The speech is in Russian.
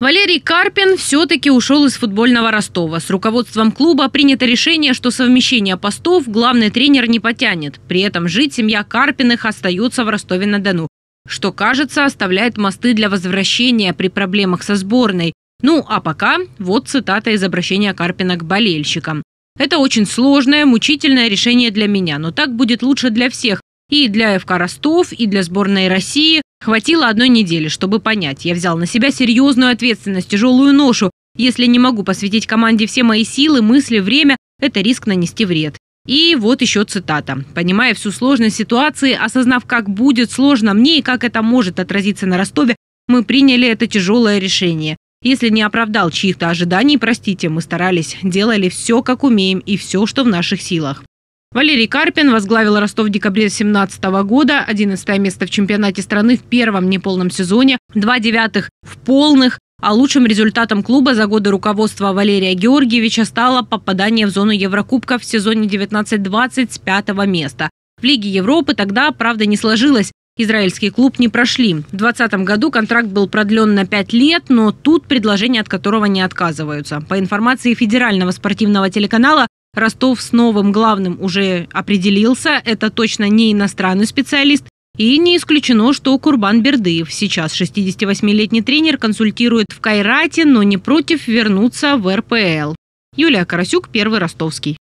Валерий Карпин все-таки ушел из футбольного Ростова. С руководством клуба принято решение, что совмещение постов главный тренер не потянет. При этом жить семья Карпиных остается в Ростове-на-Дону. Что, кажется, оставляет мосты для возвращения при проблемах со сборной. Ну, а пока вот цитата из обращения Карпина к болельщикам. «Это очень сложное, мучительное решение для меня, но так будет лучше для всех. И для ФК Ростов, и для сборной России. Хватило одной недели, чтобы понять. Я взял на себя серьезную ответственность, тяжелую ношу. Если не могу посвятить команде все мои силы, мысли, время, это риск нанести вред. И вот еще цитата. «Понимая всю сложность ситуации, осознав, как будет сложно мне и как это может отразиться на Ростове, мы приняли это тяжелое решение. Если не оправдал чьих-то ожиданий, простите, мы старались, делали все, как умеем, и все, что в наших силах. Валерий Карпин возглавил Ростов в декабре 2017 года, 11 место в чемпионате страны в первом неполном сезоне, два девятых в полных, а лучшим результатом клуба за годы руководства Валерия Георгиевича стало попадание в зону Еврокубка в сезоне 19-20 с пятого места. В Лиге Европы тогда, правда, не сложилось. Израильский клуб не прошли. В 2020 году контракт был продлен на 5 лет, но тут предложение, от которого не отказываются. По информации федерального спортивного телеканала, Ростов с новым главным уже определился. Это точно не иностранный специалист. И не исключено, что Курбан Бердыев. Сейчас 68-летний тренер консультирует в Кайрате, но не против вернуться в РПЛ. Юлия Карасюк, Первый Ростовский.